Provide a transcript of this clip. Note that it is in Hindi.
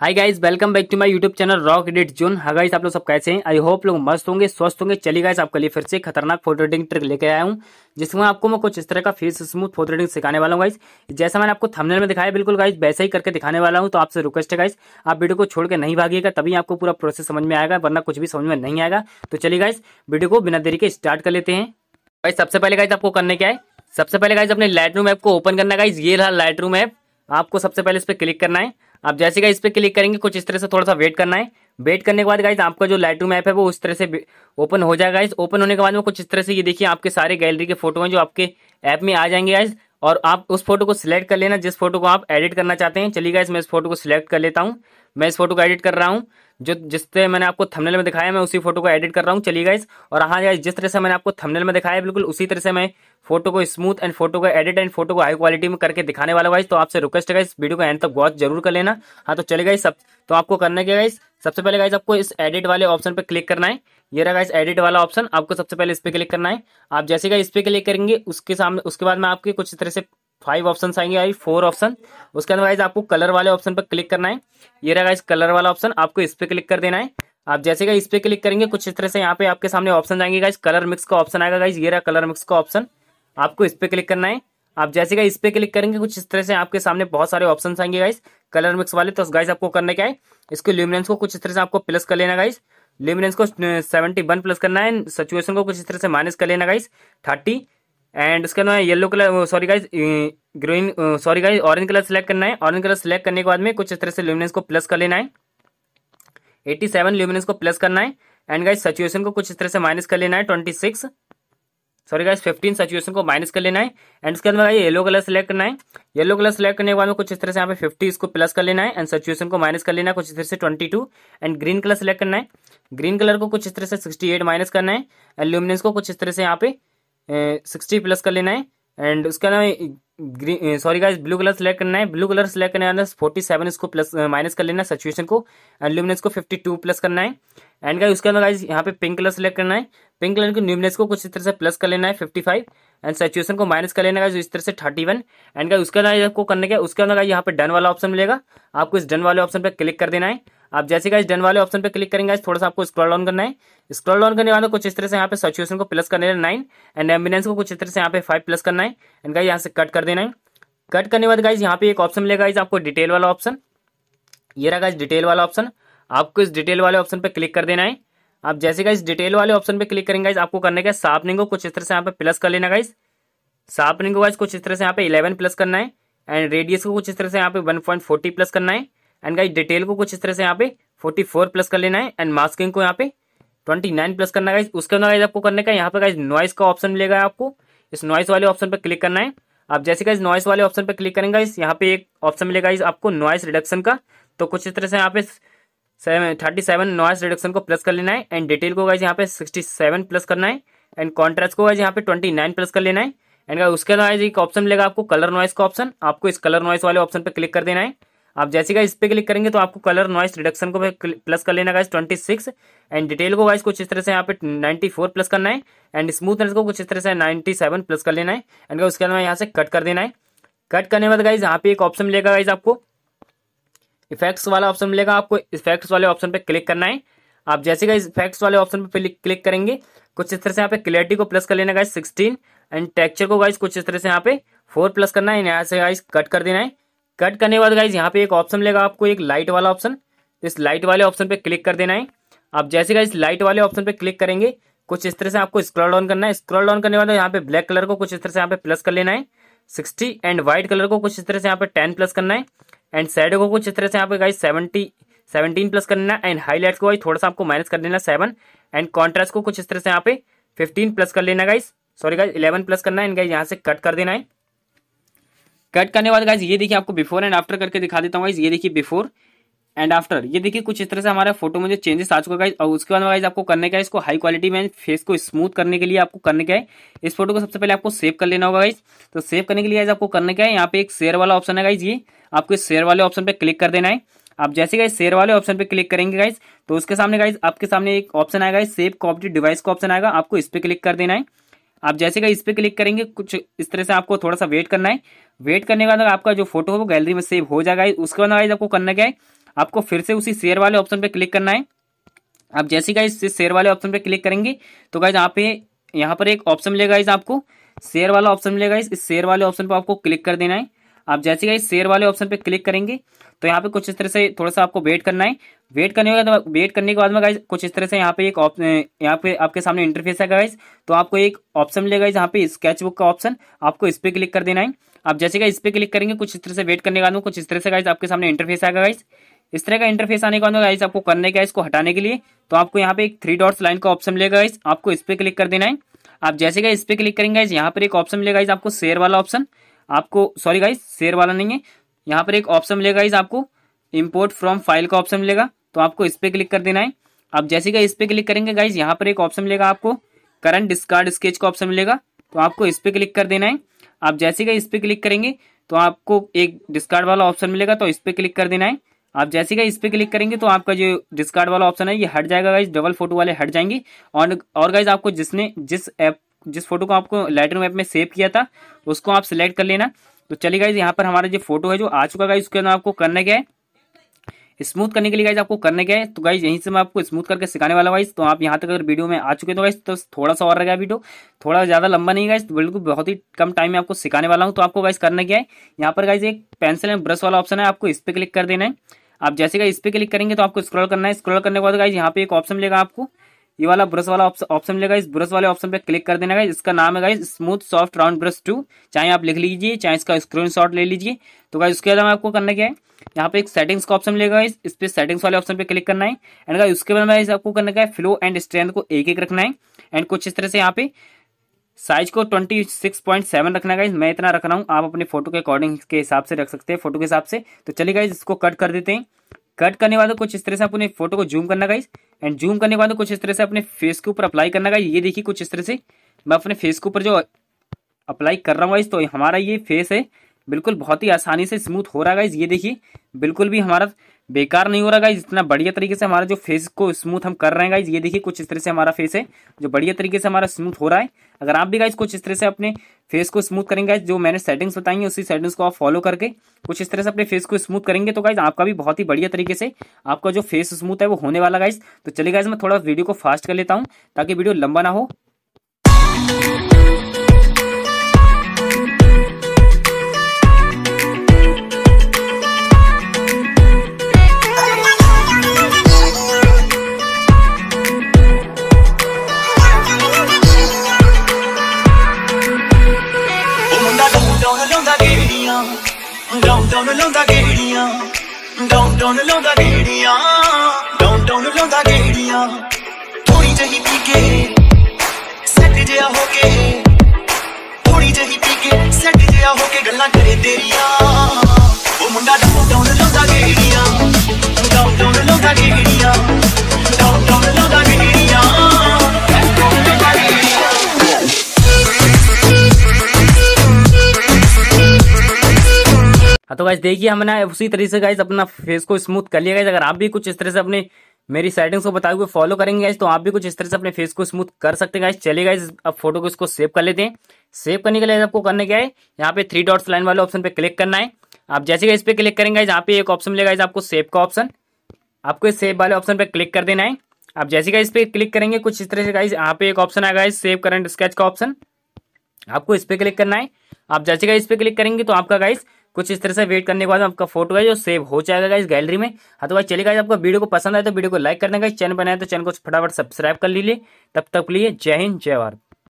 hi guys welcome back to my YouTube channel rock edit जून हाँ गाइस आप लोग सब कैसे हैं आई होप लोग मस्त होंगे स्वस्थ होंगे चलिए गाइस आपके लिए फिर से खतरनाक फोटो एडिटिंग ट्रिक लेके आया हूँ जिसमें आपको मैं कुछ इस तरह का फेस स्मूथ फोटो एडिटिंग सिखाने वाला हूँ गाइस जैसा मैंने आपको थमनेल में दिखाया बिल्कुल गाइस वैसा ही करके दिखाने वाला हूँ तो आपसे रिक्वेस्ट है गाइस आप वीडियो को छोड़ के नहीं भागेगा तभी आपको पूरा प्रोसेस समझ में आएगा वरना कुछ भी समझ में नहीं आएगा तो चलिए गाइस वीडियो को बिना देरी के स्टार्ट कर लेते हैं भाई सबसे पहले गाइस आपको करने क्या है सबसे पहले गाइज अपने लाइट रूम ऐप को ओपन करना गाइज ये रहा लाइट रूम ऐप आपको सबसे पहले इस पर क्लिक करना है आप जैसे गाइज इस पर क्लिक करेंगे कुछ इस तरह से थोड़ा सा वेट करना है वेट करने के बाद गाइज आपका जो लाइट रूम ऐप है वो इस तरह से ओपन हो जाएगा गाइज ओपन होने के बाद में कुछ इस तरह से ये देखिए आपके सारे गैलरी के फोटो हैं जो आपके ऐप में आ जाएंगे गाइज और आप उस फोटो को सिलेक्ट कर लेना जिस फोटो को आप एडिट करना चाहते हैं चलिए गाइस मैं इस फोटो को सिलेक्ट कर लेता हूँ मैं इस फोटो को एडिट कर रहा हूँ जो जिससे मैंने आपको थंबनेल में दिखाया मैं उसी फोटो को एडिट कर रहा हूँ चलिए गाइस और हाँ गाइस जिस तरह से मैंने आपको थंबनेल में दिखाया बिल्कुल उसी तरह से मैं फोटो को स्मूथ एंड फोटो को एडिट एंड फोटो को हाई क्वालिटी में करके दिखाने वाला गाइस तो आपसे रिक्वेस्ट है इस वीडियो को एंड तक वॉच जरूर कर लेना हाँ तो चले गाइस सब तो आपको करना क्या गाइस सबसे पहले गाइस आपको इस एडिट वाले ऑप्शन पर क्लिक करना है ये रहा इस एडिट वाला ऑप्शन आपको सबसे पहले इस पर क्लिक करना है आप जैसे का इस पर क्लिक करेंगे उसके सामने उसके बाद में आपके कुछ तरह से फाइव ऑप्शन आएंगे आई फोर ऑप्शन उसके अंदर वाइज आपको कलर वाले ऑप्शन पर क्लिक करना है ये रहा इस कलर वाला ऑप्शन आपको इस पर क्लिक कर देना है आप जैसे का इस पर क्लिक करेंगे कुछ इस तरह से यहाँ पे आपके सामने ऑप्शन आएंगे गाइज कलर मिक्स का ऑप्शन आएगा गाइज ये रहा कलर मिक्स का ऑप्शन आपको इस पर क्लिक करना है आप जैसे का इस पर क्लिक करेंगे कुछ इस तरह से आपके सामने बहुत सारे ऑप्शन आएंगे गाइज कलर मिक्स वाले तो गाइज आपको करने क्या है इसके ल्यूमिनेंस को कुछ इस तरह से आपको प्लस कर लेना गाइज लिमिनेंस को सेवेंटी वन प्लस करना है सिचुएशन को कुछ इस तरह से माइनस कर लेना गाइस थर्टी एंड उसके बाद yellow colour sorry guys green sorry guys orange colour select करना है ऑरेंज कलर सेलेक्ट करने के बाद में कुछ इस तरह से लिमिनेंस को प्लस कर लेना है एट्टी सेवन लिमिनेंस को प्लस करना है एंड गाइज सचुएशन को कुछ इस तरह से माइनस कर लेना है twenty six sorry guys fifteen situation को माइनस कर लेना है एंड इसके बाद येलो कलर सेलेक्ट करना है येलो कलर सेलेक्ट करने के बाद में कुछ इस तरह से यहाँ पे फिफ्टी इसको प्लस कर लेना है एंड सिचुएशन को माइनस कर लेना है कुछ इस तरह से twenty two and green colour select करना है ग्रीन कलर को कुछ इस तरह से सिक्सटी एट माइनस करना है एंड ल्यूमिनस को कुछ इस तरह से यहाँ पे सिक्सटी प्लस कर लेना है एंड उसके अलावा green sorry guys blue colour select करना है ब्लू कलर सेलेक्ट करने के अंदर फोर्टी सेवन इसको प्लस माइनस कर लेना है सिचुएशन को एंड ल्यूमिनस को फिफ्टी टू प्लस करना है एंड गाइस उसके अंदर गाइस यहाँ पे पिंक कलर सेलेक्ट करना है पिंक कलर की न्यूमिनेस को कुछ इस तरह से प्लस कर लेना है फिफ्टी फाइव एंड सेचुएशन को माइनस कर लेना है जो इस तरह से थर्टी वन एंड का उसके अंदर आपको करने के उसके अंदर यहाँ पे डन वाला ऑप्शन मिलेगा आपको इस डन वाले ऑप्शन पर क्लिक कर देना है आप जैसे का इस डन वाले ऑप्शन पर क्लिक करेंगे इस थोड़ा सा आपको स्क्रॉल डाउन करना है स्क्रॉल डाउन करने वाले कुछ इस तरह से यहाँ पे सेचुएशन को प्लस करने नाइन एंड एम्बिनेंस को कुछ इस तरह से यहाँ पे फाइव प्लस करना है एंड का यहाँ से कट कर देना है कट करने बाद गाइज यहाँ पे एक ऑप्शन मिलेगा इस आपको डिटेल वाला ऑप्शन ये रहा गाइज डिटेल वाला ऑप्शन आपको इस डिटेल वाले ऑप्शन पर क्लिक कर देना है आप जैसे गाइस डिटेल वाले ऑप्शन पे क्लिक करेंगे गाइस आपको करने का सापनिंग को कुछ इस तरह से यहाँ पे प्लस कर लेना गाइस सापनिंग को गाइस कुछ इस तरह से यहाँ पे इलेवन प्लस करना है एंड रेडियस को कुछ इस तरह से यहाँ पे वन पॉइंट फोर्टी प्लस करना है एंड गाइज डिटेल को कुछ इस तरह से यहाँ पे फोर्टी फोर प्लस कर लेना है एंड मास्किंग को यहाँ पे ट्वेंटी नाइन प्लस करना है उसके अंदर गाइज आपको करने का यहाँ पे गाइज नॉइस का ऑप्शन मिलेगा आपको इस नॉइस वाले ऑप्शन पर क्लिक करना है आप जैसे गाइज नॉइस वाले ऑप्शन पर क्लिक करेंगे इस यहाँ पे एक ऑप्शन मिलेगा इस आपको नॉइस रिडक्शन का तो कुछ इस तरह से यहाँ पे थर्टी सेवन नॉइस रिडक्शन को प्लस कर लेना है एंड डिटेल को गाइज यहाँ पे सिक्सटी सेवन प्लस करना है एंड कॉन्ट्रास्ट को गाइज यहाँ पे ट्वेंटी नाइन प्लस कर लेना है एंड उसके बाद एक ऑप्शन मिलेगा आपको कलर नॉइस का ऑप्शन आपको इस कलर नॉइस वाले ऑप्शन पर क्लिक कर देना है आप जैसे का इस पर क्लिक करेंगे तो आपको कलर नॉइस रिडक्शन को प्लस कर लेना guys twenty six and detail को गाइज कुछ इस तरह से यहाँ पे नाइन्टी फोर प्लस करना है एंड स्मूथनेस को कुछ इस तरह से नाइन्टी सेवन प्लस कर लेना है एंड उसके बाद यहाँ से कट कर देना है कट करने के बाद गाइज यहाँ पे एक ऑप्शन मिलेगा गाइज आपको इफेक्ट्स वाला ऑप्शन मिलेगा आपको इफेक्ट्स वाले ऑप्शन पर क्लिक करना है आप जैसे का इफेक्ट्स वाले ऑप्शन पे क्लिक करेंगे कुछ इस तरह से यहाँ पे क्लियरिटी को प्लस कर लेना गाइस सिक्सटीन एंड टेक्चर को गाइज कुछ इस तरह से यहाँ पे फोर प्लस करना है यहाँ से गाइस कट कर देना है कट करने के बाद गाइज यहाँ पे एक ऑप्शन मिलेगा आपको एक लाइट वाला ऑप्शन इस लाइट वाले ऑप्शन पे क्लिक कर देना है आप जैसे गाइस लाइट वाले ऑप्शन पे क्लिक करेंगे कुछ इस तरह से आपको स्क्रॉल डाउन करना है स्क्रॉल डाउन करने वाला यहाँ पे ब्लैक कलर को कुछ इस तरह से यहाँ पे प्लस कर लेना है सिक्सटी एंड व्हाइट कलर को कुछ इस तरह से यहाँ पे टेन प्लस करना है एंड शेडो को कुछ इस तरह से यहाँ पे गाइस सेवेंटी सेवनटीन प्लस कर देना एंड हाईलाइट्स को गाइस थोड़ा सा आपको माइनस कर देना सेवन एंड कॉन्ट्रास्ट को कुछ इस तरह से यहाँ पे फिफ्टीन प्लस कर लेना guys sorry guys eleven plus करना है एंड गाइस यहाँ से कट कर देना है कट करने के बाद गाइज ये देखिए आपको बिफोर एंड आफ्टर करके दिखा देता हूँ गाइज ये देखिए बिफोर एंड आफ्टर ये देखिए कुछ इस तरह से हमारा फोटो में जो चेंजेस आ चुका है और उसके बाद गाइज आपको करने का है इसको हाई क्वालिटी में फेस को स्मूथ करने के लिए आपको करने का है इस फोटो को सबसे पहले आपको सेव कर लेना होगा गाइज तो सेव करने के लिए आपको करने का है यहाँ पे एक शेयर वाला ऑप्शन है गाइज ये आपको इस शेयर वाले ऑप्शन पे क्लिक कर देना है आप जैसे गाइज शेयर वाले ऑप्शन पे क्लिक करेंगे गाइज तो उसके सामने गाइज आपके सामने एक ऑप्शन आएगा सेव कॉपी डिवाइस का ऑप्शन आएगा आपको इस पर क्लिक कर देना है आप जैसे गाइज इस पर क्लिक करेंगे कुछ इस तरह से आपको थोड़ा सा वेट करना है वेट करने के बाद आपका जो फोटो है वो गैलरी में सेव हो जाएगा उसके बाद आपको करना क्या है आपको फिर से उसी शेयर वाले ऑप्शन पे क्लिक करना है आप जैसे गाइज इस शेयर वाले ऑप्शन पे क्लिक करेंगे तो गाइज आप यहाँ पर एक ऑप्शन मिलेगा इस आपको शेयर वाला ऑप्शन मिलेगा इस शेयर वाले ऑप्शन पर आपको क्लिक कर देना है आप जैसे गाइज शेयर वाले ऑप्शन पर क्लिक करेंगे तो यहाँ पे कुछ इस तरह से थोड़ा सा आपको वेट करना है वेट करने के बाद वेट करने के बाद में गाइज कुछ इस तरह से यहाँ पे एक यहाँ पे आपके सामने इंटरफेस है गाइज तो आपको एक ऑप्शन मिलेगा यहाँ पे स्केच बुक का ऑप्शन आपको इस पर क्लिक कर देना है आप जैसे गाइज इस पर क्लिक करेंगे कुछ इस तरह से वेट करने के बाद में कुछ इस तरह से गाइज आपके सामने इंटरफेस आएगा गाइज इस तरह का इंटरफेस आने का गाइस आपको करने का इसको हटाने के लिए तो आपको यहाँ पे एक थ्री डॉट्स लाइन का ऑप्शन मिलेगा इस आपको इस पे क्लिक कर देना है आप जैसे का इस पे क्लिक करेंगे यहाँ पर एक ऑप्शन मिलेगा इस आपको शेयर वाला ऑप्शन आपको सॉरी गाइस शेयर वाला नहीं है यहाँ पर एक ऑप्शन मिलेगा इस आपको इम्पोर्ट फ्रॉम फाइल का ऑप्शन मिलेगा तो आपको इस पे क्लिक कर देना है आप जैसे का इस पे क्लिक करेंगे गाइज यहाँ पर एक ऑप्शन मिलेगा आपको करंट डिस्कार्ड स्केच का ऑप्शन मिलेगा तो आपको इस पे क्लिक कर देना है आप जैसे गाइस इस पे क्लिक करेंगे तो आपको एक डिस्कार्ड वाला ऑप्शन मिलेगा तो इस पे क्लिक कर देना है आप जैसे का इस पर क्लिक करेंगे तो आपका जो डिस्कार्ड वाला ऑप्शन है ये हट जाएगा गाइज डबल फोटो वाले हट जाएंगे और और गाइज आपको जिसने जिस ऐप जिस फोटो को आपको लाइटर ऐप में सेव किया था उसको आप सिलेक्ट कर लेना तो चलिए गाइज यहाँ पर हमारा जो फोटो है जो आ चुका गाइज उसके अंदर आपको करना क्या है स्मूथ करने के लिए गाइज आपको करने के है तो गाइज यहीं से मैं आपको स्मूथ करके सिखाने वाला वाइज तो आप यहाँ तक अगर वीडियो में आ चुके तो गाइज तो थोड़ा सा और रहेगा वीडियो थोड़ा ज़्यादा लंबा नहीं गाइज तो बिल्कुल बहुत ही कम टाइम में आपको सिखाने वाला हूँ तो आपको गाइज करने क्या है यहाँ पर गाइज एक पेंसिल एंड ब्रश वाला ऑप्शन है आपको इस पर क्लिक कर देना है आप जैसे का इस पर क्लिक करेंगे तो आपको स्क्रॉल करना है स्क्रॉल करने के बाद गाइज यहाँ पे एक ऑप्शन मिलेगा आपको ये वाला ब्रश वाला ऑप्शन मिलेगा इस ब्रश वाले ऑप्शन पे क्लिक कर देना गाइज इसका नाम है guys smooth soft round brush two चाहे आप लिख लीजिए चाहे इसका स्क्रीन ले लीजिए तो गाइज उसके बाद आपको करना क्या है यहाँ पे एक सेटिंग्स का ऑप्शन मिलेगा इस, इस पे सेटिंग्स वाले ऑप्शन पे क्लिक करना है एंड गाइज उसके बाद हमें आपको करना क्या है फ्लो एंड स्ट्रेंथ को एक एक रखना है एंड कुछ इस तरह से यहाँ पे साइज को 26.7 रखना गाइज मैं इतना रख रहा हूँ आप अपने फोटो के अकॉर्डिंग के हिसाब से रख सकते हैं फोटो के हिसाब से तो चलिए गाइज इसको कट कर देते हैं कट करने वाले कुछ इस तरह से अपने फोटो को जूम करना गाइस एंड जूम करने के बाद कुछ इस तरह से अपने फेस के ऊपर अप्लाई करना गाइस ये देखिए कुछ इस तरह से मैं अपने फेस के ऊपर जो अप्लाई कर रहा हूँ गाइस तो हमारा ये फेस है बिल्कुल बहुत ही आसानी से स्मूथ हो रहा है गाइज ये देखिए बिल्कुल भी हमारा बेकार नहीं हो रहा गाइज इतना बढ़िया तरीके से हमारा जो फेस को स्मूथ हम कर रहे हैं गाइज ये देखिए कुछ इस तरह से हमारा फेस है जो बढ़िया तरीके से हमारा स्मूथ हो रहा है अगर आप भी गाइज कुछ इस तरह से अपने फेस को स्मूथ करेंगे गाइज जो मैंने सेटिंग्स बताई हैं उसी सेटिंग्स को आप फॉलो करके कुछ इस तरह से अपने फेस को स्मूथ करेंगे तो गाइज आपका भी बहुत ही बढ़िया तरीके से आपका जो फेस स्मूथ है वो होने वाला गाइज तो चलिए गाइज मैं थोड़ा वीडियो को फास्ट कर लेता हूँ ताकि वीडियो लंबा ना हो ਡਾਊਨ ਲਾਉਂਦਾ ਗੇੜੀਆਂ ਡਾਊਨ ਡਾਊਨ ਲਾਉਂਦਾ ਗੇੜੀਆਂ ਥੋੜੀ ਜਹੀ ਪੀ ਕੇ ਸੱਟ ਜਿਆ ਹੋ ਕੇ ਥੋੜੀ ਜਹੀ ਪੀ ਕੇ ਸੱਟ ਜਿਆ ਹੋ ਕੇ ਗੱਲਾਂ ਕਰੇ ਤੇਰੀਆਂ ਉਹ ਮੁੰਡਾ ਡਾਊਨ ਡਾਊਨ ਲਾਉਂਦਾ ਗੇੜੀਆਂ ਡਾਊਨ ਡਾਊਨ ਲਾਉਂਦਾ ਗੇੜੀਆਂ ਡਾਊਨ ਡਾਊਨ ਲਾਉਂਦਾ तो गाइज देखिए हमने उसी तरीके से गाइज अपना फेस को स्मूथ कर लिया गया अगर आप भी कुछ इस तरह से अपने मेरी सेटिंग्स को बताए हुए फॉलो करेंगे गाइज तो आप भी कुछ इस तरह से अपने फेस को स्मूथ कर सकते हैं गाइज चले गाइज अब फोटो को इसको सेव कर लेते हैं सेव करने के लिए आपको करने क्या है यहाँ पे थ्री डॉट्स लाइन वाले ऑप्शन पे क्लिक करना है आप जैसे गाइज पे क्लिक करेंगे यहाँ पे एक ऑप्शन मिलेगा आपको सेव का ऑप्शन आपको इस सेव वाले ऑप्शन पर क्लिक कर देना है आप जैसे गाइज पे क्लिक करेंगे कुछ इस तरह से गाइज यहाँ पे एक ऑप्शन आएगा गाइज सेव करंट स्केच का ऑप्शन आपको इस पर क्लिक करना है आप जैसे गाइज पे क्लिक करेंगे तो आपका गाइज कुछ इस तरह से वेट करने के बाद आपका फोटो है जो सेव हो जाएगा इस गैलरी में हाँ तो भाई चलिए आपको वीडियो को पसंद आए तो वीडियो को लाइक करने का चैनल बनाए तो चैनल को फटाफट सब्सक्राइब कर लीजिए तब तक लिए जय हिंद जय भारत